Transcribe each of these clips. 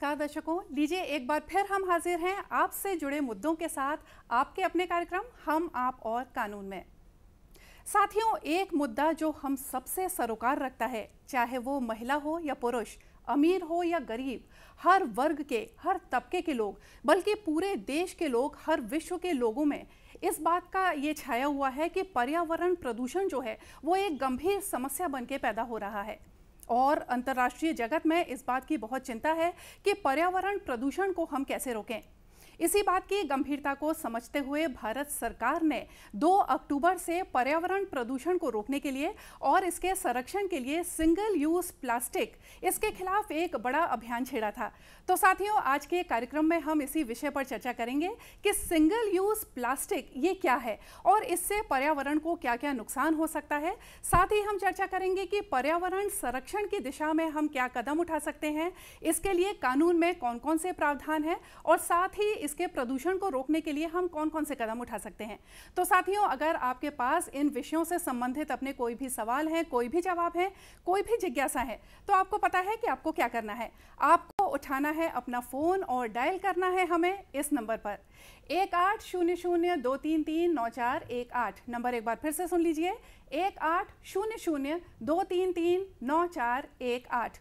नमस्कार दर्शकों लीजिए एक बार फिर हम हाजिर हैं आपसे जुड़े मुद्दों के साथ आपके अपने कार्यक्रम हम आप और कानून में साथियों एक मुद्दा जो हम सबसे सरोकार रखता है चाहे वो महिला हो या पुरुष अमीर हो या गरीब हर वर्ग के हर तबके के लोग बल्कि पूरे देश के लोग हर विश्व के लोगों में इस बात का ये छाया हुआ है कि पर्यावरण प्रदूषण जो है वो एक गंभीर समस्या बन पैदा हो रहा है और अंतर्राष्ट्रीय जगत में इस बात की बहुत चिंता है कि पर्यावरण प्रदूषण को हम कैसे रोकें इसी बात की गंभीरता को समझते हुए भारत सरकार ने 2 अक्टूबर से पर्यावरण प्रदूषण को रोकने के लिए और इसके संरक्षण के लिए सिंगल यूज प्लास्टिक इसके खिलाफ एक बड़ा अभियान छेड़ा था तो साथियों आज के कार्यक्रम में हम इसी विषय पर चर्चा करेंगे कि सिंगल यूज प्लास्टिक ये क्या है और इससे पर्यावरण को क्या क्या नुकसान हो सकता है साथ ही हम चर्चा करेंगे कि पर्यावरण संरक्षण की दिशा में हम क्या कदम उठा सकते हैं इसके लिए कानून में कौन कौन से प्रावधान हैं और साथ ही इसके प्रदूषण को रोकने के लिए हम कौन कौन से कदम उठा सकते हैं तो साथियों अगर आपके पास इन विषयों से संबंधित अपने कोई भी सवाल हैं कोई भी जवाब हैं कोई भी जिज्ञासा है तो आपको पता है कि आपको क्या करना है आपको उठाना है अपना फ़ोन और डायल करना है हमें इस नंबर पर एक आठ शून्य शून्य दो तीन तीन नौ चार एक आठ नंबर एक बार फिर से सुन लीजिए एक आठ शून्य शून्य दो तीन तीन नौ चार एक आठ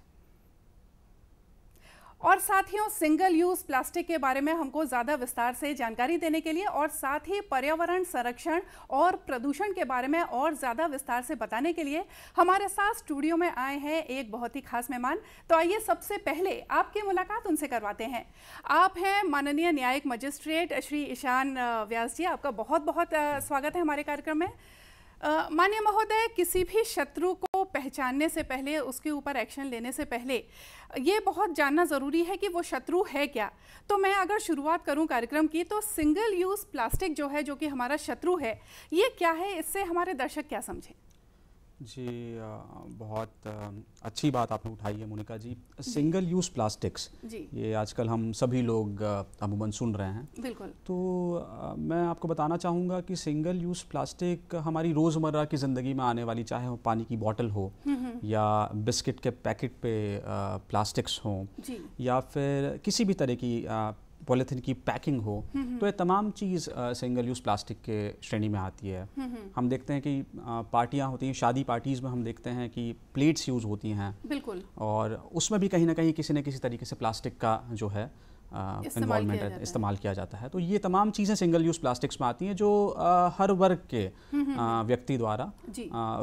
और साथ ही सिंगल यूज प्लास्टिक के बारे में हमको ज़्यादा विस्तार से जानकारी देने के लिए और साथ ही पर्यावरण संरक्षण और प्रदूषण के बारे में और ज़्यादा विस्तार से बताने के लिए हमारे साथ स्टूडियो में आए हैं एक बहुत ही खास मेहमान तो आइए सबसे पहले आपकी मुलाकात उनसे करवाते हैं आप हैं माननीय न्यायिक मजिस्ट्रेट श्री ईशान व्यास जी आपका बहुत बहुत स्वागत है हमारे कार्यक्रम में मान्य महोदय किसी भी शत्रु को पहचानने से पहले उसके ऊपर एक्शन लेने से पहले ये बहुत जानना ज़रूरी है कि वो शत्रु है क्या तो मैं अगर शुरुआत करूं कार्यक्रम की तो सिंगल यूज़ प्लास्टिक जो है जो कि हमारा शत्रु है ये क्या है इससे हमारे दर्शक क्या समझें जी बहुत अच्छी बात आपने उठाई है Monika ji single use plastics ये आजकल हम सभी लोग अमूमन सुन रहे हैं बिल्कुल तो मैं आपको बताना चाहूँगा कि सिंगल यूज़ प्लास्टिक हमारी रोज़मर्रा की ज़िंदगी में आने वाली चाहे वो पानी की बॉटल हो या बिस्किट के पैकेट पे प्लास्टिक्स हों या फिर किसी भी तरह की पॉलीथीन की पैकिंग हो हम्म, हम्म। तो ये तमाम चीज़ सिंगल यूज़ प्लास्टिक के श्रेणी में आती है हम्म, हम देखते हैं कि पार्टियाँ होती हैं शादी पार्टीज़ में हम देखते हैं कि प्लेट्स यूज़ होती हैं बिल्कुल और उसमें भी कहीं ना कहीं किसी न किसी तरीके से प्लास्टिक का जो है इन्वॉलमेंट इस्तेमाल किया जाता है तो ये तमाम चीज़ें सिंगल यूज़ प्लास्टिक्स में आती हैं जो आ, हर वर्ग के हम्म, हम्म, हम्म। व्यक्ति द्वारा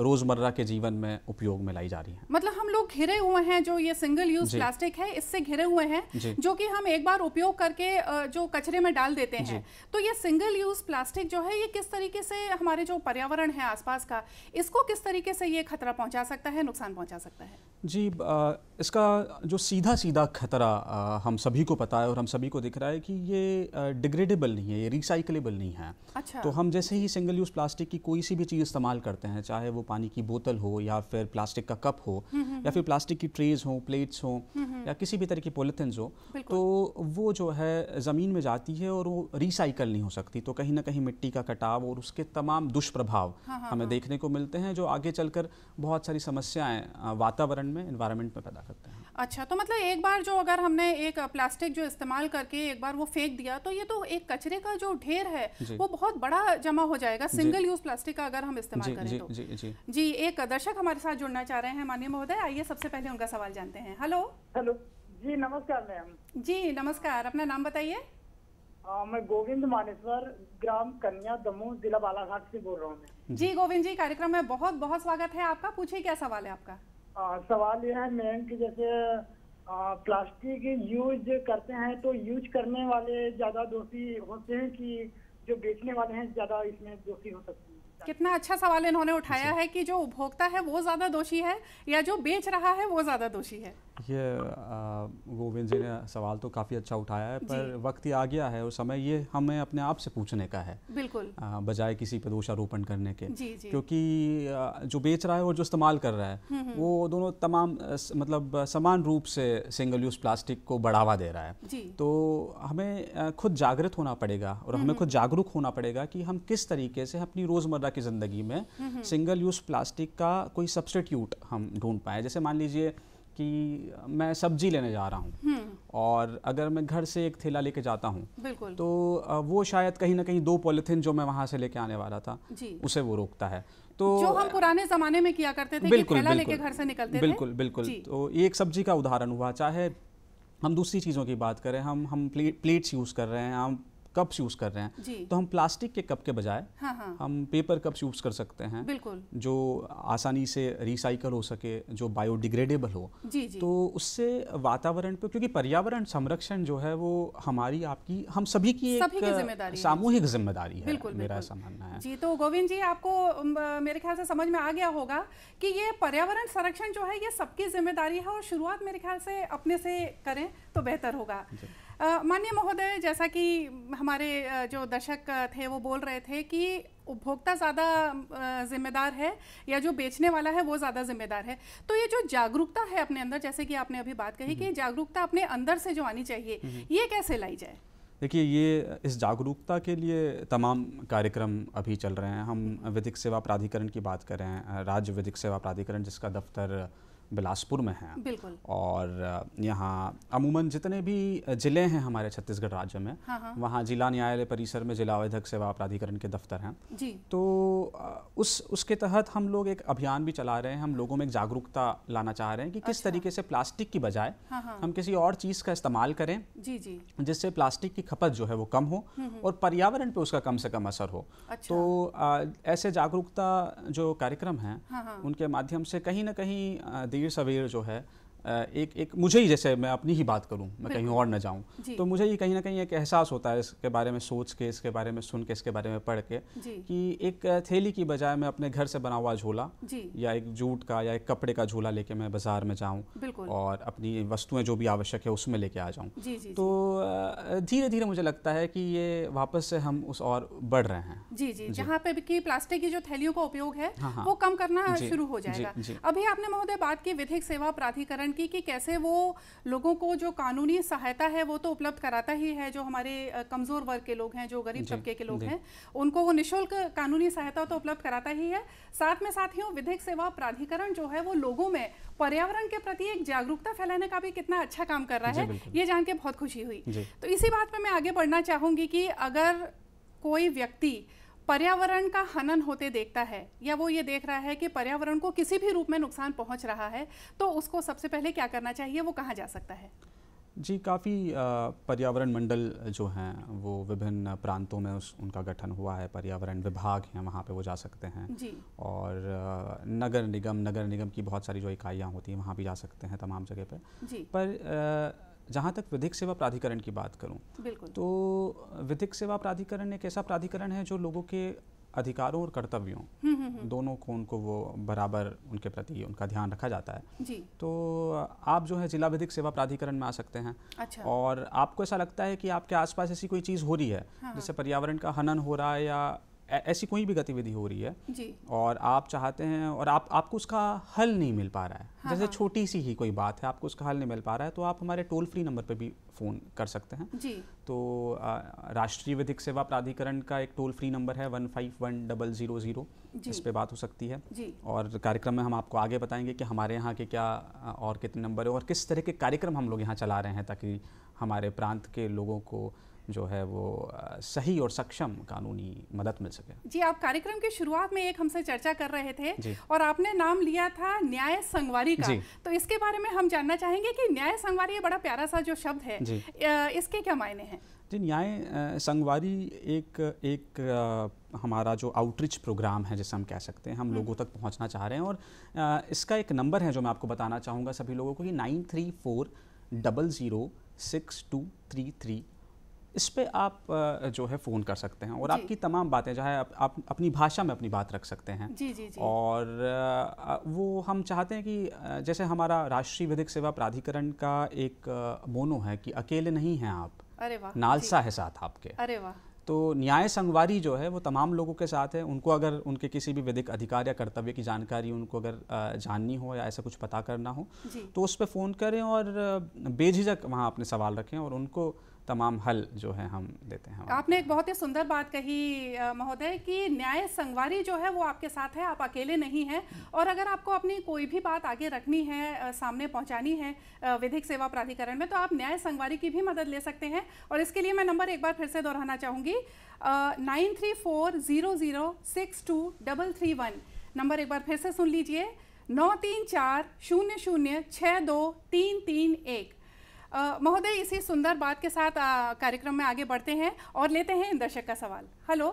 रोज़मर्रा के जीवन में उपयोग में लाई जा रही है मतलब हम लोग घिरे हुए हैं जो ये सिंगल यूज़ प्लास्टिक है इससे घिरे हुए हैं जो कि हम एक बार उपयोग करके जो कचरे में डाल देते हैं तो ये सिंगल यूज़ प्लास्टिक जो है ये किस तरीके से हमारे जो पर्यावरण है आसपास का इसको किस तरीके से ये खतरा पहुँचा सकता है नुकसान पहुँचा सकता है जी इसका जो सीधा सीधा खतरा हम सभी को पता है और हम सभी को दिख रहा है कि ये डिग्रेडेबल नहीं है ये रिसाइकलेबल नहीं है अच्छा। तो हम जैसे ही सिंगल यूज़ प्लास्टिक की कोई सी भी चीज़ इस्तेमाल करते हैं चाहे वो पानी की बोतल हो या फिर प्लास्टिक का कप हो हम्म, हम्म, या फिर प्लास्टिक हम्म। की ट्रेज हो प्लेट्स हो या किसी भी तरह की पोलिथिन हो तो वो जो है ज़मीन में जाती है और वो रिसाइकल नहीं हो सकती तो कहीं ना कहीं मिट्टी का कटाव और उसके तमाम दुष्प्रभाव हाँ, हाँ, हमें हाँ। देखने को मिलते हैं जो आगे चलकर बहुत सारी समस्याएं वातावरण में इन्वायरमेंट में पैदा करते हैं अच्छा तो मतलब एक बार जो अगर हमने एक प्लास्टिक जो इस्तेमाल करके एक बार वो फेंक दिया तो ये तो एक कचरे का जो ढेर है वो बहुत बड़ा जमा हो जाएगा सिंगल यूज प्लास्टिक का अगर हम इस्तेमाल करें जी, तो जी, जी, जी एक दर्शक हमारे साथ जुड़ना चाह रहे हैं माननीय महोदय आइए सबसे पहले उनका सवाल जानते हैं हेलो हेलो जी नमस्कार मैम जी नमस्कार अपना नाम बताइए मैं गोविंद मानेश्वर ग्राम कन्या दमोह जिला बालाघाट से बोल रहा हूँ जी गोविंद जी कार्यक्रम में बहुत बहुत स्वागत है आपका पूछिए क्या सवाल है आपका सवाल यह है मेन कि जैसे प्लास्टिक यूज करते हैं तो यूज करने वाले ज्यादा दोषी होते हैं कि जो बेचने वाले हैं ज्यादा इसमें दोषी हो सकते हैं कितना अच्छा सवाल इन्होंने उठाया है कि जो उपभोक्ता है वो ज़्यादा दोषी है या जो बेच रहा है वो ज़्यादा दोषी है ये गोविंद जी ने सवाल तो काफ़ी अच्छा उठाया है पर वक्त आ गया है और समय ये हमें अपने आप से पूछने का है बिल्कुल बजाय किसी पर दोषारोपण करने के जी जी क्योंकि जो बेच रहा है और जो इस्तेमाल कर रहा है हम्म, हम्म। वो दोनों तमाम मतलब समान रूप से सिंगल यूज़ प्लास्टिक को बढ़ावा दे रहा है तो हमें खुद जागृत होना पड़ेगा और हमें हम्म, खुद जागरूक होना पड़ेगा कि हम किस तरीके से अपनी रोज़मर्रा की ज़िंदगी में सिंगल यूज़ प्लास्टिक का कोई सब्सटीट्यूट हम ढूंढ पाए जैसे मान लीजिए कि मैं सब्जी लेने जा रहा हूँ हम्म। और अगर मैं घर से एक थैला लेके जाता हूँ तो वो शायद कहीं ना कहीं दो पॉलिथिन जो मैं वहाँ से लेके आने वाला था उसे वो रोकता है तो जो हम पुराने जमाने में किया करते थे बिल्कुल, कि लेके घर से निकलते बिल्कुल थे? बिल्कुल तो एक सब्जी का उदाहरण हुआ चाहे हम दूसरी चीज़ों की बात करें हम हम प्ले, प्लेट्स यूज़ कर रहे हैं हम कप्स यूज़ कर रहे हैं तो हम प्लास्टिक के कप के बजाय हाँ हाँ। हम पेपर कप्स यूज़ कर सकते हैं बिल्कुल जो आसानी से रिसाइकल हो सके जो बायोडिग्रेडेबल हो जी जी। तो उससे वातावरण पे क्योंकि पर्यावरण संरक्षण जो है वो हमारी आपकी हम सभी की सभी एक सामूहिक जिम्मेदारी है मेरा ऐसा मानना है जी तो गोविंद जी आपको मेरे ख्याल से समझ में आ गया होगा कि ये पर्यावरण संरक्षण जो है ये सबकी जिम्मेदारी है और शुरुआत मेरे ख्याल से अपने से करें तो बेहतर होगा मान्य महोदय जैसा कि हमारे जो दर्शक थे वो बोल रहे थे कि उपभोक्ता ज़्यादा जिम्मेदार है या जो बेचने वाला है वो ज़्यादा जिम्मेदार है तो ये जो जागरूकता है अपने अंदर जैसे कि आपने अभी बात कही कि हम्म। जागरूकता अपने अंदर से जो आनी चाहिए हम्म। ये कैसे लाई जाए देखिए ये इस जागरूकता के लिए तमाम कार्यक्रम अभी चल रहे हैं हम विधिक सेवा प्राधिकरण की बात कर रहे हैं राज्य विधिक सेवा प्राधिकरण जिसका दफ्तर बिलासपुर में हैं बिल्कुल और यहाँ अमूमन जितने भी ज़िले हैं हमारे छत्तीसगढ़ राज्य में हाँ, हाँ। वहाँ जिला न्यायालय परिसर में जिला अवैधक सेवा प्राधिकरण के दफ्तर हैं जी तो उस उसके तहत हम लोग एक अभियान भी चला रहे हैं हम लोगों में एक जागरूकता लाना चाह रहे हैं कि किस अच्छा। तरीके से प्लास्टिक की बजाय हाँ।, हाँ। हम किसी और चीज़ का इस्तेमाल करें जी जी जिससे प्लास्टिक की खपत जो है वो कम हो हम्म, हम्म। और पर्यावरण पर उसका कम से कम असर हो अच्छा। तो ऐसे जागरूकता जो कार्यक्रम हैं हाँ, उनके माध्यम से कहीं ना कहीं रणधीर सवेर जो है एक एक मुझे ही जैसे मैं अपनी ही बात करूं मैं कहीं और ना जाऊं तो मुझे ये कहीं ना कहीं एक एहसास होता है इसके बारे में सोच के इसके बारे में सुन के इसके बारे में पढ़ के कि एक थैली की बजाय मैं अपने घर से बना हुआ झोला या एक जूट का या एक कपड़े का झोला लेके मैं बाजार में जाऊं और अपनी वस्तुएं जो भी आवश्यक है उसमें लेके आ जाऊँ तो धीरे धीरे मुझे लगता है कि ये वापस से हम उस और बढ़ रहे हैं जी जी जहाँ पे की प्लास्टिक की जो थैलियों का उपयोग है हाँ, हाँ। वो कम करना शुरू हो जाएगा अभी आपने महोदय बात की विधिक सेवा प्राधिकरण की कि कैसे वो लोगों को जो कानूनी सहायता है वो तो उपलब्ध कराता ही है जो हमारे कमज़ोर वर्ग के लोग हैं जो गरीब तबके के लोग हैं उनको वो निःशुल्क कानूनी सहायता तो उपलब्ध कराता ही है साथ में साथ ही विधिक सेवा प्राधिकरण जो है वो लोगों में पर्यावरण के प्रति एक जागरूकता फैलाने का भी कितना अच्छा काम कर रहा है ये जान के बहुत खुशी हुई तो इसी बात पर मैं आगे बढ़ना चाहूंगी कि अगर कोई व्यक्ति पर्यावरण का हनन होते देखता है या वो ये देख रहा है कि पर्यावरण को किसी भी रूप में नुकसान पहुंच रहा है तो उसको सबसे पहले क्या करना चाहिए वो कहाँ जा सकता है जी काफ़ी पर्यावरण मंडल जो हैं वो विभिन्न प्रांतों में उस उनका गठन हुआ है पर्यावरण विभाग हैं वहाँ पे वो जा सकते हैं जी और आ, नगर निगम नगर निगम की बहुत सारी जो इकाइयाँ होती हैं वहाँ भी जा सकते हैं तमाम जगह पे जी पर आ, जहाँ तक विधिक सेवा प्राधिकरण की बात करूँ तो विधिक सेवा प्राधिकरण एक ऐसा प्राधिकरण है जो लोगों के अधिकारों और कर्तव्यों हम्म, हम्म, हम्म। दोनों को उनको वो बराबर उनके प्रति उनका ध्यान रखा जाता है जी। तो आप जो है जिला विधिक सेवा प्राधिकरण में आ सकते हैं अच्छा। और आपको ऐसा लगता है कि आपके आसपास ऐसी कोई चीज़ हो रही है हाँ। जैसे पर्यावरण का हनन हो रहा है या ऐसी कोई भी गतिविधि हो रही है जी। और आप चाहते हैं और आप आपको उसका हल नहीं मिल पा रहा है हाँ, जैसे हाँ। छोटी सी ही कोई बात है आपको उसका हल नहीं मिल पा रहा है तो आप हमारे टोल फ्री नंबर पर भी फ़ोन कर सकते हैं जी। तो राष्ट्रीय विधिक सेवा प्राधिकरण का एक टोल फ्री नंबर है one five one double zero zero इस पर बात हो सकती है और कार्यक्रम में हम आपको आगे बताएंगे कि हमारे यहाँ के क्या और कितने नंबर है और किस तरह के कार्यक्रम हम लोग यहाँ चला रहे हैं ताकि हमारे प्रांत के लोगों को जो है वो सही और सक्षम कानूनी मदद मिल सके जी आप कार्यक्रम की शुरुआत में एक हमसे चर्चा कर रहे थे और आपने नाम लिया था न्याय संगवारी का तो इसके बारे में हम जानना चाहेंगे कि न्याय संगवारी बड़ा प्यारा सा जो शब्द है इसके क्या मायने हैं जी न्याय संगवारी एक एक हमारा जो आउटरीच प्रोग्राम है जिसे हम कह सकते हैं हम हम्म। लोगों तक पहुंचना चाह रहे हैं और इसका एक नंबर है जो मैं आपको बताना चाहूँगा सभी लोगों को कि nine three four double zero six two three three इस पर आप जो है फ़ोन कर सकते हैं और आपकी तमाम बातें चाहे आप, आप अपनी भाषा में अपनी बात रख सकते हैं जी जी जी और वो हम चाहते हैं कि जैसे हमारा राष्ट्रीय विधिक सेवा प्राधिकरण का एक मोनो है कि अकेले नहीं हैं आप अरे वाह नालसा है साथ आपके अरे वाह तो न्याय संगवारी जो है वो तमाम लोगों के साथ है उनको अगर उनके किसी भी विधिक अधिकार या कर्तव्य की जानकारी उनको अगर जाननी हो या ऐसा कुछ पता करना हो तो उस पर फ़ोन करें और बेझिझक वहाँ अपने सवाल रखें और उनको तमाम हल जो है हम देते हैं आपने एक बहुत ही सुंदर बात कही महोदय कि न्याय संगवारी जो है वो आपके साथ है आप अकेले नहीं हैं और अगर आपको अपनी कोई भी बात आगे रखनी है सामने पहुंचानी है विधिक सेवा प्राधिकरण में तो आप न्याय संगवारी की भी मदद ले सकते हैं और इसके लिए मैं नंबर एक बार फिर से दोहराना चाहूँगी nine three four zero zero six two double three one number एक बार फिर से सुन लीजिए नौ तीन चार शून्य शून्य छः दो तीन तीन एक महोदय इसी सुंदर बात के साथ कार्यक्रम में आगे बढ़ते हैं और लेते हैं दर्शक का सवाल हेलो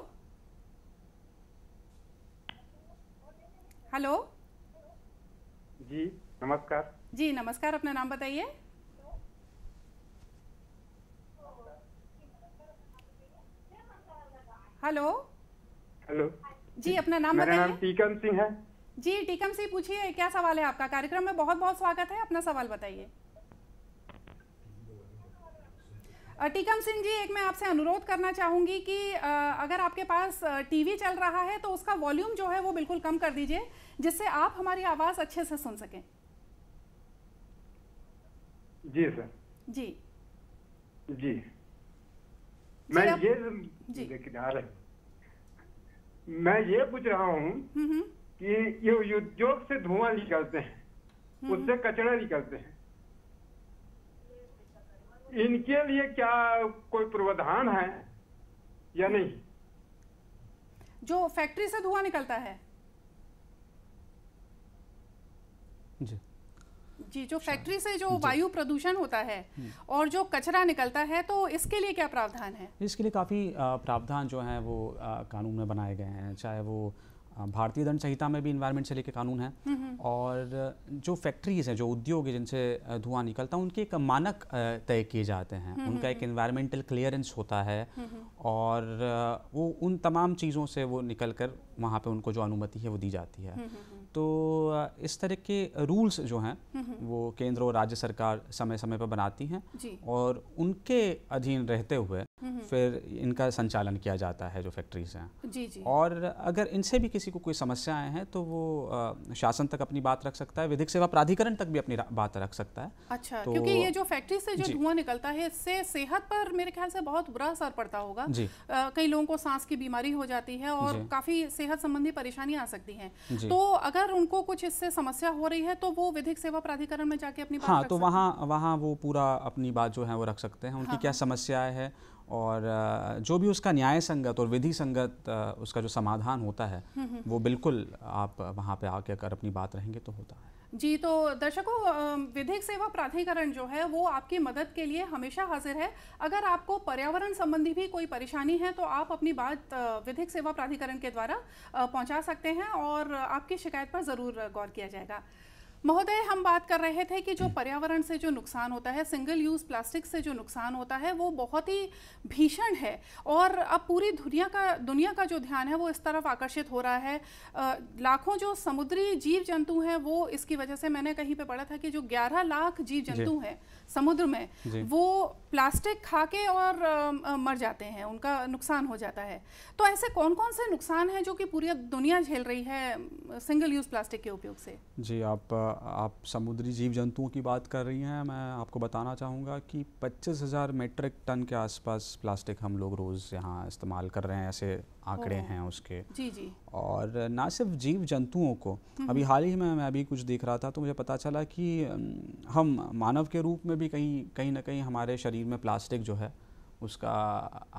हेलो जी नमस्कार जी नमस्कार अपना नाम बताइए हेलो हेलो जी अपना नाम बताइए नाम टीकम सिंह है जी टीकम सिंह पूछिए क्या सवाल है आपका कार्यक्रम में बहुत बहुत स्वागत है अपना सवाल बताइए टीकम सिंह जी एक मैं आपसे अनुरोध करना चाहूंगी कि अगर आपके पास टीवी चल रहा है तो उसका वॉल्यूम जो है वो बिल्कुल कम कर दीजिए जिससे आप हमारी आवाज़ अच्छे से सुन सकें जी सर जी जी मैं ये जी मैं ये पूछ रहा हूँ हम्म, हम्म। कि ये उद्योग से धुआं निकलते हैं हम्म, उससे कचरा निकलते हैं इनके लिए क्या कोई प्रावधान है या नहीं जो फैक्ट्री से धुआं निकलता है जी जी जो फैक्ट्री अच्छा। से जो वायु प्रदूषण होता है हम्म। और जो कचरा निकलता है तो इसके लिए क्या प्रावधान है इसके लिए काफ़ी प्रावधान जो हैं वो कानून में बनाए गए हैं चाहे वो भारतीय दंड संहिता में भी इन्वायरमेंट से लेकर कानून है हम्म, हम्म। और जो फैक्ट्रीज हैं जो उद्योग है जिनसे धुआं निकलता है उनके एक मानक तय किए जाते हैं हम्म, उनका एक इन्वायरमेंटल क्लियरेंस होता है और वो उन तमाम चीज़ों से वो निकल कर वहाँ पर उनको जो अनुमति है वो दी जाती है तो इस तरह के रूल्स जो हैं वो केंद्र और राज्य सरकार समय समय पर बनाती हैं और उनके अधीन रहते हुए फिर इनका संचालन किया जाता है जो फैक्ट्रीज हैं जी जी और अगर इनसे भी किसी को कोई आए हैं तो वो शासन तक अपनी बात रख सकता है विधिक सेवा प्राधिकरण तक भी अपनी बात रख सकता है अच्छा तो, क्योंकि ये जो फैक्ट्री से जो धुआं निकलता है इससे सेहत पर मेरे ख्याल से बहुत बुरा असर पड़ता होगा जी आ, कई लोगों को सांस की बीमारी हो जाती है और काफ़ी सेहत संबंधी परेशानी आ सकती है तो अगर उनको कुछ इससे समस्या हो रही है तो वो विधिक सेवा प्राधिकरण में जाके अपनी हाँ तो वहाँ वहाँ वो पूरा अपनी बात जो है वो रख सकते हैं उनकी हाँ, क्या हाँ। समस्याएं है और जो भी उसका न्याय संगत और विधि संगत उसका जो समाधान होता है हम्म, हम्म। वो बिल्कुल आप वहाँ पे आके अगर अपनी बात रहेंगे तो होता है जी तो दर्शकों विधिक सेवा प्राधिकरण जो है वो आपकी मदद के लिए हमेशा हाजिर है अगर आपको पर्यावरण संबंधी भी कोई परेशानी है तो आप अपनी बात विधिक सेवा प्राधिकरण के द्वारा पहुंचा सकते हैं और आपकी शिकायत पर ज़रूर गौर किया जाएगा महोदय हम बात कर रहे थे कि जो पर्यावरण से जो नुकसान होता है सिंगल यूज़ प्लास्टिक से जो नुकसान होता है वो बहुत ही भीषण है और अब पूरी दुनिया का दुनिया का जो ध्यान है वो इस तरफ आकर्षित हो रहा है लाखों जो समुद्री जीव जंतु हैं वो इसकी वजह से मैंने कहीं पे पढ़ा था कि जो 11 लाख जीव जंतु हैं समुद्र में वो प्लास्टिक खा के और मर जाते हैं उनका नुकसान हो जाता है तो ऐसे कौन कौन से नुकसान हैं जो कि पूरी दुनिया झेल रही है सिंगल यूज़ प्लास्टिक के उपयोग से जी आप आप समुद्री जीव जंतुओं की बात कर रही हैं मैं आपको बताना चाहूँगा कि पच्चीस हज़ार मेट्रिक टन के आसपास प्लास्टिक हम लोग रोज़ यहाँ इस्तेमाल कर रहे हैं ऐसे आंकड़े हैं उसके जी जी और ना सिर्फ जीव जंतुओं को हम्म, अभी हम्म। हाल ही में मैं अभी कुछ देख रहा था तो मुझे पता चला कि हम मानव के रूप में भी कहीं कहीं ना कहीं हमारे शरीर में प्लास्टिक जो है उसका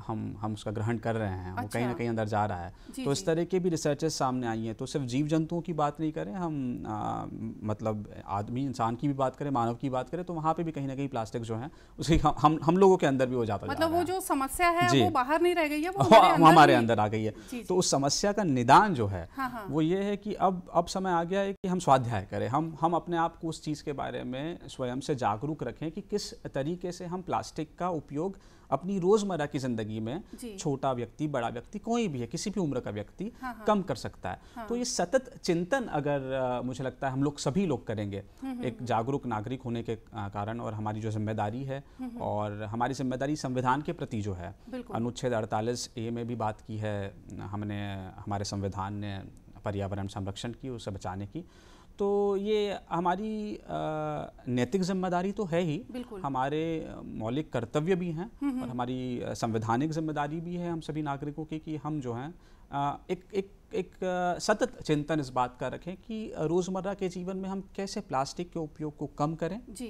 हम हम उसका ग्रहण कर रहे हैं अच्छा। वो कहीं अच्छा। ना कहीं अंदर जा रहा है तो इस तरह के भी रिसर्चेस सामने आई हैं तो सिर्फ जीव जंतुओं की बात नहीं करें हम आ, मतलब आदमी इंसान की भी बात करें मानव की बात करें तो वहाँ पे भी कहीं ना कहीं प्लास्टिक जो है उसकी हम हम लोगों के अंदर भी हो जाता मतलब जा वो जो समस्या है वो बाहर नहीं रह गई है वो हाँ, हमारे अंदर आ गई है तो उस समस्या का निदान जो है हाँ, हाँ। वो ये है कि अब अब समय आ गया है कि हम स्वाध्याय करें हम हम अपने आप को उस चीज़ के बारे में स्वयं से जागरूक रखें कि किस तरीके से हम प्लास्टिक का उपयोग अपनी रोजमर्रा की जिंदगी में छोटा व्यक्ति बड़ा व्यक्ति कोई भी है किसी भी उम्र का व्यक्ति हाँ, हाँ, कम कर सकता है हाँ, तो ये सतत चिंतन अगर मुझे लगता है हम लोग सभी लोग करेंगे हम्म, हम्म, एक हम्म। जागरूक नागरिक होने के कारण और हमारी जो जिम्मेदारी है और हमारी जिम्मेदारी संविधान के प्रति जो है अनुच्छेद अड़तालीस ए में भी बात की है हमने हमारे संविधान ने पर्यावरण संरक्षण की उसे बचाने की तो ये हमारी नैतिक जिम्मेदारी तो है ही हमारे मौलिक कर्तव्य भी हैं हम्म, हम्म। और हमारी संवैधानिक जिम्मेदारी भी है हम सभी नागरिकों की कि हम जो हैं एक एक एक सतत चिंतन इस बात का रखें कि रोज़मर्रा के जीवन में हम कैसे प्लास्टिक के उपयोग को कम करें जी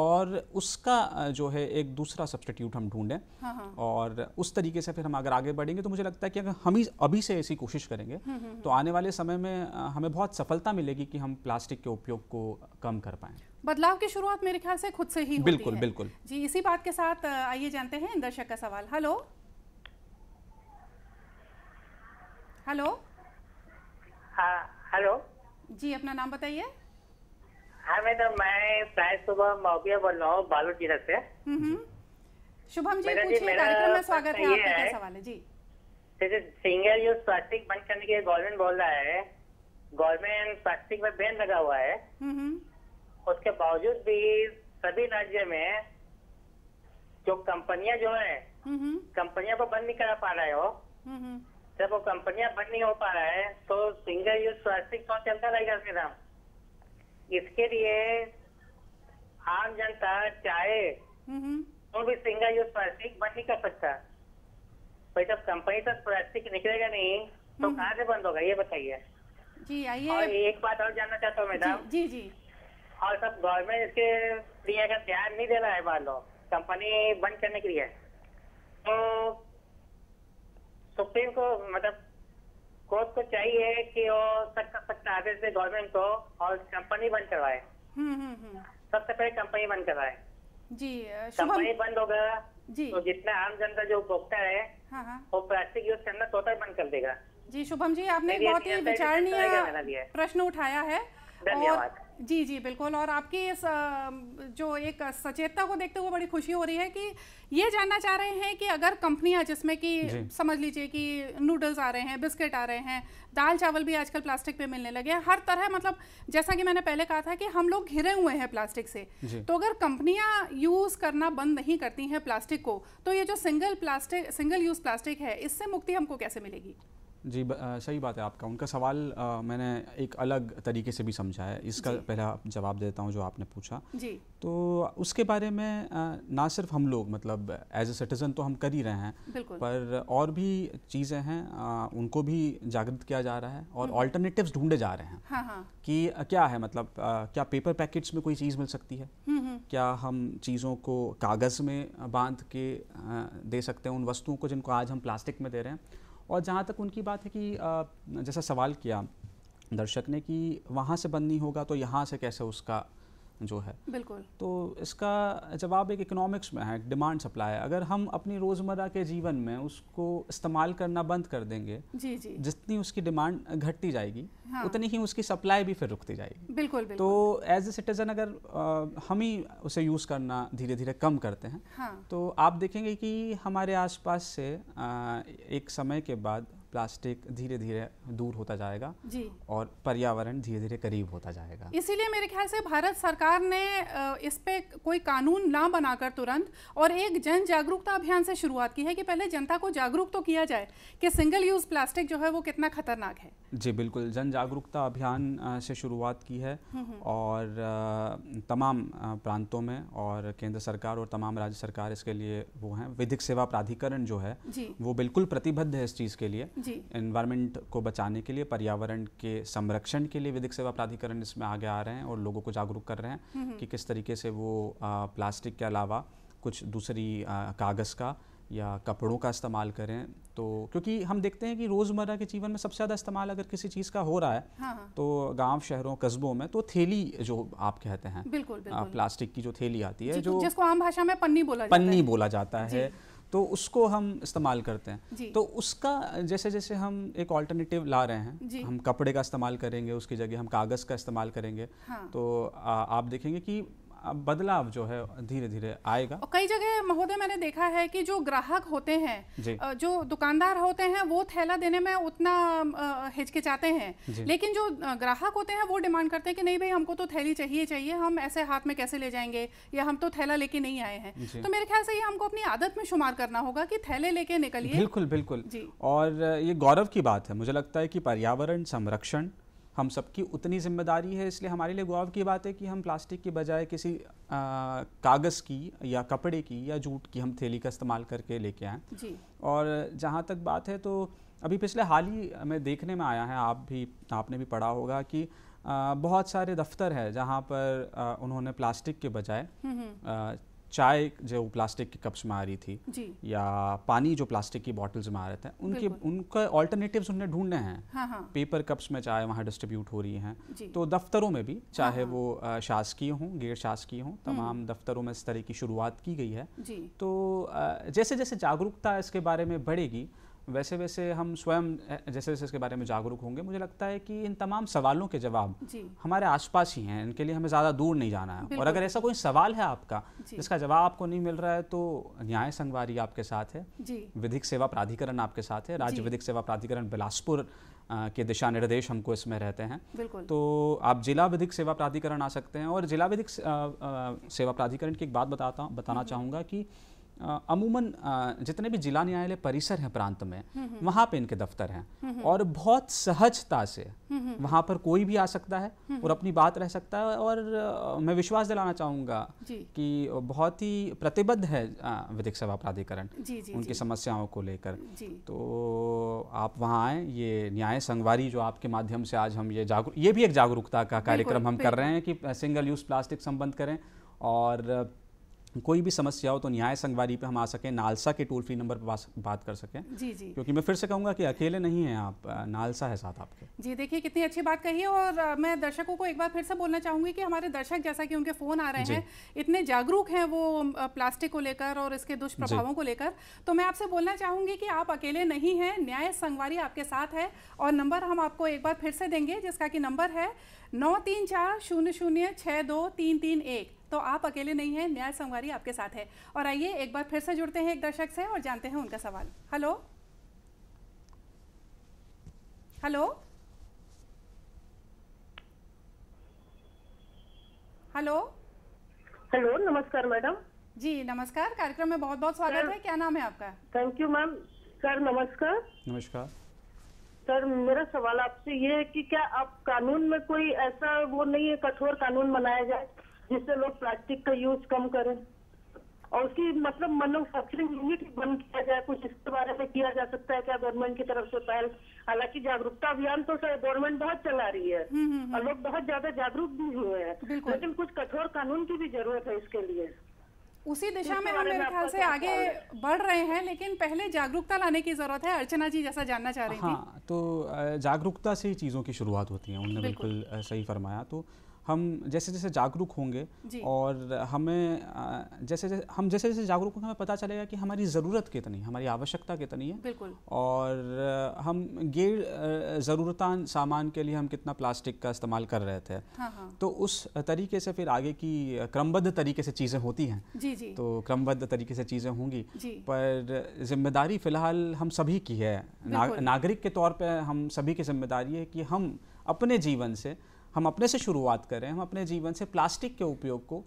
और उसका जो है एक दूसरा सब्सटीट्यूट हम ढूंढें हाँ हाँ। और उस तरीके से फिर हम अगर आगे बढ़ेंगे तो मुझे लगता है कि अगर हम ही अभी से ऐसी कोशिश करेंगे हम्म, हम्म, हम्म। तो आने वाले समय में हमें बहुत सफलता मिलेगी कि हम प्लास्टिक के उपयोग को कम कर पाएँ बदलाव की शुरुआत मेरे ख्याल से खुद से ही बिल्कुल है। बिल्कुल जी इसी बात के साथ आइए जानते हैं दर्शक का सवाल हेलो हेलो हाँ हेलो जी अपना नाम बताइए हाँ मैडम मैं साय तो, सुबह मौबिया बोल रहा हूँ बालू जिला से हम्म, हम्म। शुभम जी मेरा कार्यक्रम में स्वागत है आपका क्या सवाल है जी जैसे सिंगल यूज प्लास्टिक बंद करने के लिए गवर्नमेंट बोल रहा है गवर्नमेंट प्लास्टिक में बैन लगा हुआ है हम्म, उसके बावजूद भी सभी राज्य में जो कंपनियां जो है कंपनियां को बंद नहीं करा पा रहे हो जब वो कंपनियां बंद नहीं हो पा रहा है तो सिंगल यूज प्लास्टिक कौन चलता रहेगा फिर हम इसके लिए आम जनता चाहे तो भी सिंगल यूज प्लास्टिक बंद नहीं कर सकता भाई जब कंपनी तक प्लास्टिक निकलेगा नहीं तो कहाँ से बंद होगा ये बताइए जी आइए और एक बात और जानना चाहता हूँ मैडम जी जी और सब गवर्नमेंट इसके लिए अगर ध्यान नहीं दे रहा है मान लो कंपनी बंद करने के लिए तो सुप्रीम को मतलब कोर्ट को चाहिए कि वो सख्त सख्त आदेश दे गवर्नमेंट को और कंपनी बंद करवाए हम्म, हम्म, हम्म। सबसे पहले कंपनी बंद करवाए जी कंपनी बंद होगा जी तो जितना आम जनता जो उपभोक्ता है हाँ, हाँ। वो प्लास्टिक यूज करना टोटल बंद कर देगा जी शुभम जी आपने तो बहुत ही विचारणीय प्रश्न उठाया है धन्यवाद जी जी बिल्कुल और आपकी इस जो एक सचेतता को देखते हुए बड़ी खुशी हो रही है कि ये जानना चाह रहे हैं कि अगर कंपनियां जिसमें कि समझ लीजिए कि नूडल्स आ रहे हैं बिस्किट आ रहे हैं दाल चावल भी आजकल प्लास्टिक पे मिलने लगे हैं हर तरह मतलब जैसा कि मैंने पहले कहा था कि हम लोग घिरे हुए हैं प्लास्टिक से तो अगर कंपनियां यूज़ करना बंद नहीं करती हैं प्लास्टिक को तो ये जो single plastic single use plastic है इससे मुक्ति हमको कैसे मिलेगी जी आ, सही बात है आपका उनका सवाल आ, मैंने एक अलग तरीके से भी समझा है इसका पहला जवाब देता हूँ जो आपने पूछा जी तो उसके बारे में आ, ना सिर्फ हम लोग मतलब एज ए सिटीज़न तो हम कर ही रहे हैं पर और भी चीज़ें हैं उनको भी जागृत किया जा रहा है और ऑल्टरनेटिव हम्म। ढूंढे जा रहे हैं हाँ हाँ। कि क्या है मतलब क्या पेपर पैकेट्स में कोई चीज़ मिल सकती है हम्म, हम्म। क्या हम चीज़ों को कागज़ में बांध के दे सकते हैं उन वस्तुओं को जिनको आज हम प्लास्टिक में दे रहे हैं और जहाँ तक उनकी बात है कि जैसा सवाल किया दर्शक ने कि वहाँ से नहीं होगा तो यहाँ से कैसे उसका जो है बिल्कुल तो इसका जवाब एक इकोनॉमिक्स में है डिमांड सप्लाई अगर हम अपनी रोज़मर्रा के जीवन में उसको इस्तेमाल करना बंद कर देंगे जी जी जितनी उसकी डिमांड घटती जाएगी हाँ। उतनी ही उसकी सप्लाई भी फिर रुकती जाएगी बिल्कुल, बिल्कुल। तो एज ए सिटीज़न अगर आ, हम ही उसे यूज़ करना धीरे धीरे कम करते हैं हाँ। तो आप देखेंगे कि हमारे आसपास से आ, एक समय के बाद प्लास्टिक धीरे धीरे दूर होता जाएगा जी और पर्यावरण धीरे धीरे करीब होता जाएगा इसीलिए मेरे ख्याल से भारत सरकार ने इस पे कोई कानून ना बनाकर तुरंत और एक जन जागरूकता अभियान से शुरुआत की है कि पहले जनता को जागरूक तो किया जाए कि सिंगल यूज़ प्लास्टिक जो है वो कितना खतरनाक है जी बिल्कुल जन जागरूकता अभियान से शुरुआत की है और तमाम प्रांतों में और केंद्र सरकार और तमाम राज्य सरकार इसके लिए वो हैं विधिक सेवा प्राधिकरण जो है वो बिल्कुल प्रतिबद्ध है इस चीज़ के लिए एनवायरमेंट को बचाने के लिए पर्यावरण के संरक्षण के लिए विधिक सेवा प्राधिकरण इसमें आगे आ रहे हैं और लोगों को जागरूक कर रहे हैं हम्म, हम्म। कि किस तरीके से वो आ, प्लास्टिक के अलावा कुछ दूसरी कागज़ का या कपड़ों का इस्तेमाल करें तो क्योंकि हम देखते हैं कि रोज़मर्रा के जीवन में सबसे ज़्यादा इस्तेमाल अगर किसी चीज़ का हो रहा है हाँ, हाँ। तो गांव शहरों कस्बों में तो थैली जो आप कहते हैं बिल्कुल, बिल्कुल। आ, प्लास्टिक की जो थैली आती है जो जिसको आम भाषा में पन्नी बोला पन्नी बोला जाता है तो उसको हम इस्तेमाल करते हैं तो उसका जैसे जैसे हम एक ऑल्टरनेटिव ला रहे हैं हम कपड़े का इस्तेमाल करेंगे उसकी जगह हम कागज़ का इस्तेमाल करेंगे हाँ। तो आ, आप देखेंगे कि बदलाव जो है धीरे धीरे आएगा और कई जगह महोदय मैंने देखा है कि जो ग्राहक होते हैं जो दुकानदार होते हैं वो थैला देने में उतना हिचकिचाते हैं लेकिन जो ग्राहक होते हैं वो डिमांड करते हैं कि नहीं भाई हमको तो थैली चाहिए चाहिए हम ऐसे हाथ में कैसे ले जाएंगे या हम तो थैला लेके नहीं आए हैं तो मेरे ख्याल से ये हमको अपनी आदत में शुमार करना होगा कि थैले लेके निकलिए बिल्कुल बिल्कुल और ये गौरव की बात है मुझे लगता है कि पर्यावरण संरक्षण हम सबकी उतनी जिम्मेदारी है इसलिए हमारे लिए गौरव की बात है कि हम प्लास्टिक की बजाय किसी कागज़ की या कपड़े की या जूट की हम थैली का इस्तेमाल करके लेके आए और जहाँ तक बात है तो अभी पिछले हाल ही में देखने में आया है आप भी आपने भी पढ़ा होगा कि आ, बहुत सारे दफ्तर है जहाँ पर आ, उन्होंने प्लास्टिक के बजाय हम्म, हम्म। चाय जो प्लास्टिक के कप्स में आ रही थी या पानी जो प्लास्टिक की बॉटल्स में आ रहे थे उनके उनका ऑल्टरनेटिव्स उन्हें ढूंढने हैं हाँ हाँ। पेपर कप्स में चाय वहाँ डिस्ट्रीब्यूट हो रही हैं तो दफ्तरों में भी चाहे हाँ, हाँ। वो शासकीय हों गैर शासकीय हों हम्म। तमाम दफ्तरों में इस तरह की शुरुआत की गई है तो जैसे जैसे जागरूकता इसके बारे में बढ़ेगी वैसे वैसे हम स्वयं जैसे जैसे इसके बारे में जागरूक होंगे मुझे लगता है कि इन तमाम सवालों के जवाब हमारे आसपास ही हैं इनके लिए हमें ज़्यादा दूर नहीं जाना है और अगर ऐसा कोई सवाल है आपका जिसका जवाब आपको नहीं मिल रहा है तो न्याय संगवारी आपके साथ है विधिक सेवा प्राधिकरण आपके साथ है राज्य विधिक सेवा प्राधिकरण बिलासपुर के दिशा निर्देश हमको इसमें रहते हैं तो आप जिला विधिक सेवा प्राधिकरण आ सकते हैं और जिला विधिक सेवा प्राधिकरण की एक बात बताता बताना हम्म। चाहूँगा कि अमूमन जितने भी जिला न्यायालय परिसर हैं प्रांत में हम्म, हम्म। वहाँ पे इनके दफ्तर हैं हम्म, और बहुत सहजता से वहाँ पर कोई भी आ सकता है और अपनी बात रह सकता है और मैं विश्वास दिलाना चाहूँगा कि बहुत ही प्रतिबद्ध है विधिक सेवा प्राधिकरण उनकी समस्याओं को लेकर तो आप वहाँ आए ये न्याय संगवारी जो आपके माध्यम से आज हम ये जागरूक ये भी एक जागरूकता का कार्यक्रम हम कर रहे हैं कि सिंगल यूज़ प्लास्टिक संबंध करें और कोई भी समस्या हो तो न्याय संगवारी पे हम आ सकें नालसा के टोल फ्री नंबर पर बात कर सकें जी जी क्योंकि मैं फिर से कहूँगा कि अकेले नहीं हैं आप नालसा है साथ आपके जी देखिए कितनी अच्छी बात कही और मैं दर्शकों को एक बार फिर से बोलना चाहूँगी कि हमारे दर्शक जैसा कि उनके फ़ोन आ रहे हैं इतने जागरूक हैं वो प्लास्टिक को लेकर और इसके दुष्प्रभावों को लेकर तो मैं आपसे बोलना चाहूँगी कि आप अकेले नहीं हैं न्याय संगवारी आपके साथ है और नंबर हम आपको एक बार फिर से देंगे जिसका कि नंबर है नौ तीन चार शून्य शून्य छः दो तीन तीन एक तो आप अकेले नहीं हैं न्याय संगवारी आपके साथ है और आइए एक बार फिर से जुड़ते हैं एक दर्शक से और जानते हैं उनका सवाल हेलो हेलो हेलो हेलो नमस्कार मैडम जी नमस्कार कार्यक्रम में बहुत बहुत स्वागत है क्या नाम है आपका थैंक यू मैम सर नमस्कार नमस्कार सर मेरा सवाल आपसे ये है कि क्या आप कानून में कोई ऐसा वो नहीं है कठोर कानून बनाया जाए जिससे लोग प्लास्टिक का यूज कम करें और उसकी मतलब मैनुफैक्चरिंग यूनिट बंद किया जाए कुछ इसके बारे में किया जा सकता है क्या गवर्नमेंट की तरफ से पहल हालांकि जागरूकता अभियान तो सर गवर्नमेंट बहुत चला रही है हम्म, हम्म, हम्म। और लोग बहुत ज्यादा जागरूक भी हुए हैं लेकिन कुछ कठोर कानून की भी जरूरत है इसके लिए उसी दिशा में हम मेरे ख्याल से आगे बढ़ रहे हैं लेकिन पहले जागरूकता लाने की जरूरत है अर्चना जी जैसा जानना चाह रही हाँ, तो जागरूकता से ही चीज़ों की शुरुआत होती है उनने बिल्कुल सही फरमाया तो हम जैसे जैसे जागरूक होंगे और हमें जैसे जैसे हम जैसे जैसे जागरूक होंगे हमें पता चलेगा कि हमारी ज़रूरत कितनी है हमारी आवश्यकता कितनी है और हम गैर ज़रूरतान सामान के लिए हम कितना प्लास्टिक का इस्तेमाल कर रहे थे हाँ हाँ। तो उस तरीके से फिर आगे की क्रमबद्ध तरीके से चीज़ें होती हैं जी जी। तो क्रमबद्ध तरीके से चीज़ें होंगी पर जिम्मेदारी फ़िलहाल हम सभी की है नागरिक के तौर पर हम सभी की जिम्मेदारी है कि हम अपने जीवन से हम अपने से शुरुआत करें हम अपने जीवन से प्लास्टिक के उपयोग को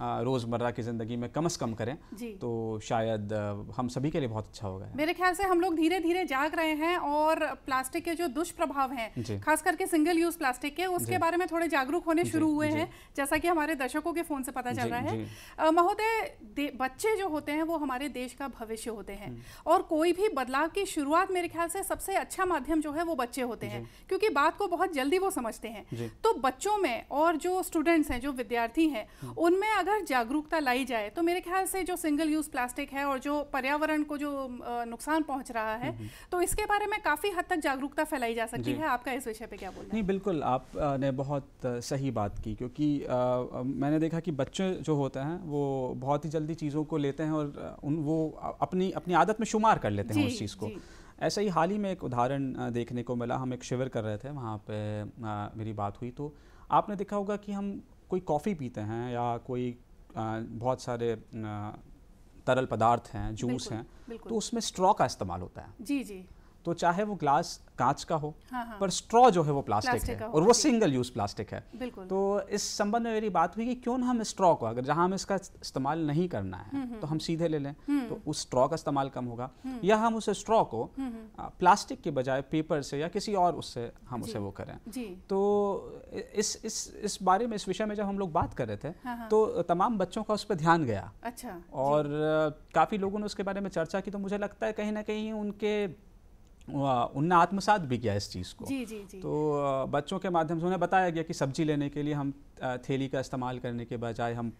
रोज़मर्रा की ज़िंदगी में कम से कम करें तो शायद हम सभी के लिए बहुत अच्छा होगा मेरे ख्याल से हम लोग धीरे धीरे जाग रहे हैं और प्लास्टिक के जो दुष्प्रभाव हैं खास करके सिंगल यूज़ प्लास्टिक के उसके बारे में थोड़े जागरूक होने शुरू हुए हैं जैसा कि हमारे दर्शकों के फ़ोन से पता चल रहा है महोदय बच्चे जो होते हैं वो हमारे देश का भविष्य होते हैं हम्म। और कोई भी बदलाव की शुरुआत मेरे ख्याल से सबसे अच्छा माध्यम जो है वो बच्चे होते हैं क्योंकि बात को बहुत जल्दी वो समझते हैं तो बच्चों में और जो स्टूडेंट्स हैं जो विद्यार्थी हैं हम्म। उनमें अगर अगर जागरूकता लाई जाए तो मेरे ख्याल से जो सिंगल यूज़ प्लास्टिक है और जो पर्यावरण को जो नुकसान पहुंच रहा है हम्म, हम्म। तो इसके बारे में काफ़ी हद तक जागरूकता फैलाई जा सकती है आपका इस विषय पे क्या बोलना नहीं बिल्कुल आपने बहुत सही बात की क्योंकि आ, मैंने देखा कि बच्चे जो होते हैं वो बहुत ही जल्दी चीज़ों को लेते हैं और उन वो अपनी अपनी आदत में शुमार कर लेते हैं उस चीज़ को ऐसा ही हाल ही में एक उदाहरण देखने को मिला हम एक शिविर कर रहे थे वहाँ पे मेरी बात हुई तो आपने देखा होगा कि हम कोई कॉफ़ी पीते हैं या कोई बहुत सारे तरल पदार्थ हैं जूस हैं तो उसमें स्ट्रॉ का इस्तेमाल होता है जी जी तो चाहे वो ग्लास कांच का हो हाँ हाँ। पर स्ट्रॉ जो है वो प्लास्टिक, प्लास्टिक है और वो सिंगल यूज प्लास्टिक है तो इस संबंध में मेरी बात हुई कि क्यों ना हम स्ट्रॉ को अगर जहां हम इसका इस्तेमाल नहीं करना है हम्म, हम्म। तो हम सीधे ले लें हम्म। तो उस स्ट्रॉ का इस्तेमाल कम होगा या हम उस स्ट्रॉ को प्लास्टिक के बजाय पेपर से या किसी और उससे हम उसे वो करें तो इस इस इस बारे में इस विषय में जब हम लोग बात कर रहे थे हाँ, हाँ। तो तमाम बच्चों का उस पर ध्यान गया अच्छा और काफ़ी लोगों ने उसके बारे में चर्चा की तो मुझे लगता है कहीं ना कहीं उनके उनने आत्मसात भी किया इस चीज़ को जी जी जी तो बच्चों के माध्यम से उन्हें बताया गया कि सब्जी लेने के लिए हम थैली का इस्तेमाल करने के बजाय हम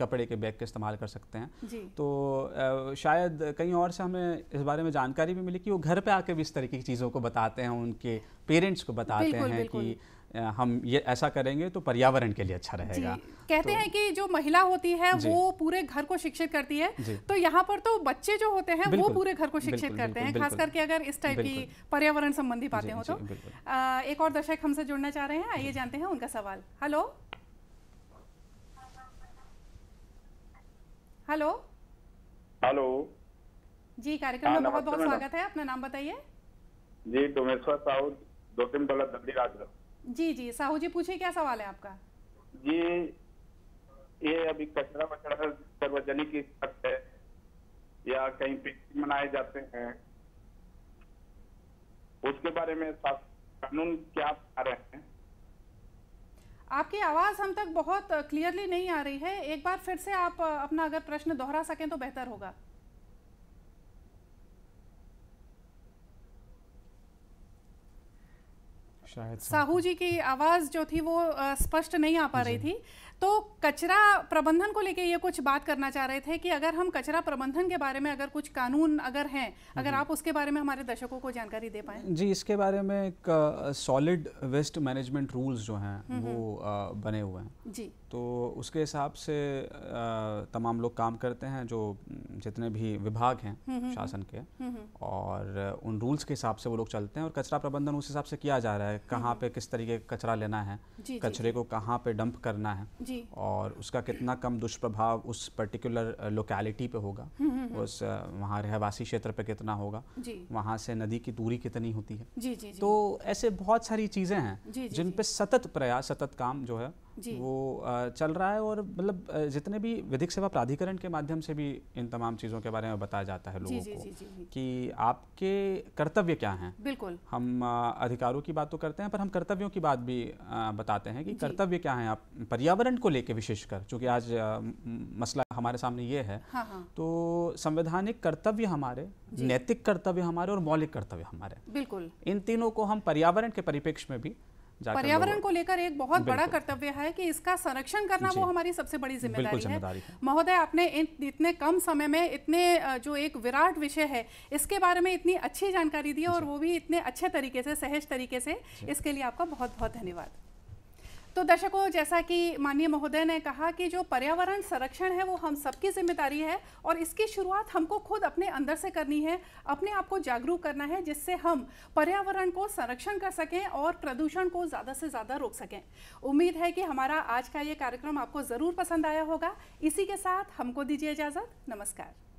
कपड़े के बैग का इस्तेमाल कर सकते हैं जी। तो शायद कहीं और से हमें इस बारे में जानकारी भी मिली कि वो घर पे आके भी इस तरीके की चीज़ों को बताते हैं उनके पेरेंट्स को बताते बिल्कुल, हैं बिल्कुल। कि हम ये ऐसा करेंगे तो पर्यावरण के लिए अच्छा रहेगा कहते तो, हैं कि जो महिला होती है वो पूरे घर को शिक्षित करती है तो यहाँ पर तो बच्चे जो होते हैं वो पूरे घर को शिक्षित करते हैं खास करके अगर इस टाइप की पर्यावरण संबंधी बातें हो तो एक और दर्शक हमसे जुड़ना चाह रहे हैं आइए जानते हैं उनका सवाल हेलो हेलो हेलो जी कार्यक्रम हाँ, में बहुत बहुत स्वागत है अपना नाम बताइए जी डोमेश्वर तो साहु दो तीन दौलत दबी राजगढ़ जी जी साहू जी पूछिए क्या सवाल है आपका जी ये अभी कचरा वचरा सार्वजनिक है या कहीं पिकनिक मनाए जाते हैं उसके बारे में कानून क्या आ रहे हैं आपकी आवाज हम तक बहुत क्लियरली नहीं आ रही है एक बार फिर से आप अपना अगर प्रश्न दोहरा सकें तो बेहतर होगा शायद साहू जी की आवाज़ जो थी वो स्पष्ट नहीं आ पा रही थी तो कचरा प्रबंधन को लेके ये कुछ बात करना चाह रहे थे कि अगर हम कचरा प्रबंधन के बारे में अगर कुछ कानून अगर हैं अगर आप उसके बारे में हमारे दर्शकों को जानकारी दे पाए जी इसके बारे में एक सॉलिड वेस्ट मैनेजमेंट रूल्स जो हैं हम्म, वो आ, हम्म। बने हुए हैं जी तो उसके हिसाब से तमाम लोग काम करते हैं जो जितने भी विभाग हैं हम्म, हम्म, शासन के हम्म, और उन रूल्स के हिसाब से वो लोग चलते हैं और कचरा प्रबंधन उस हिसाब से किया जा रहा है कहाँ पे किस तरीके का कचरा लेना है कचरे को कहाँ पे डंप करना है और उसका कितना कम दुष्प्रभाव उस पर्टिकुलर लोकेलिटी पे होगा उस वहाँ रहवासी क्षेत्र पे कितना होगा वहाँ से नदी की दूरी कितनी होती है तो ऐसे बहुत सारी चीज़ें हैं जिनपे सतत प्रयास सतत काम जो है वो चल रहा है और मतलब जितने भी विधिक सेवा प्राधिकरण के माध्यम से भी इन तमाम चीज़ों के बारे में बताया जाता है लोगों जी, को जी, जी, जी. कि आपके कर्तव्य क्या हैं बिल्कुल हम अधिकारों की बात तो करते हैं पर हम कर्तव्यों की बात भी बताते हैं कि कर्तव्य क्या हैं आप पर्यावरण को लेके विशेषकर चूंकि आज मसला हमारे सामने ये है हाँ, हाँ. तो संवैधानिक कर्तव्य हमारे नैतिक कर्तव्य हमारे और मौलिक कर्तव्य हमारे बिल्कुल इन तीनों को हम पर्यावरण के परिप्रेक्ष्य में भी पर्यावरण को लेकर एक बहुत बड़ा कर्तव्य है कि इसका संरक्षण करना वो हमारी सबसे बड़ी जिम्मेदारी है महोदय आपने इतने कम समय में इतने जो एक विराट विषय है इसके बारे में इतनी अच्छी जानकारी दी और वो भी इतने अच्छे तरीके से सहज तरीके से इसके लिए आपका बहुत बहुत धन्यवाद तो दर्शकों जैसा कि माननीय महोदय ने कहा कि जो पर्यावरण संरक्षण है वो हम सबकी जिम्मेदारी है और इसकी शुरुआत हमको खुद अपने अंदर से करनी है अपने आप को जागरूक करना है जिससे हम पर्यावरण को संरक्षण कर सकें और प्रदूषण को ज़्यादा से ज़्यादा रोक सकें उम्मीद है कि हमारा आज का ये कार्यक्रम आपको ज़रूर पसंद आया होगा इसी के साथ हमको दीजिए इजाज़त नमस्कार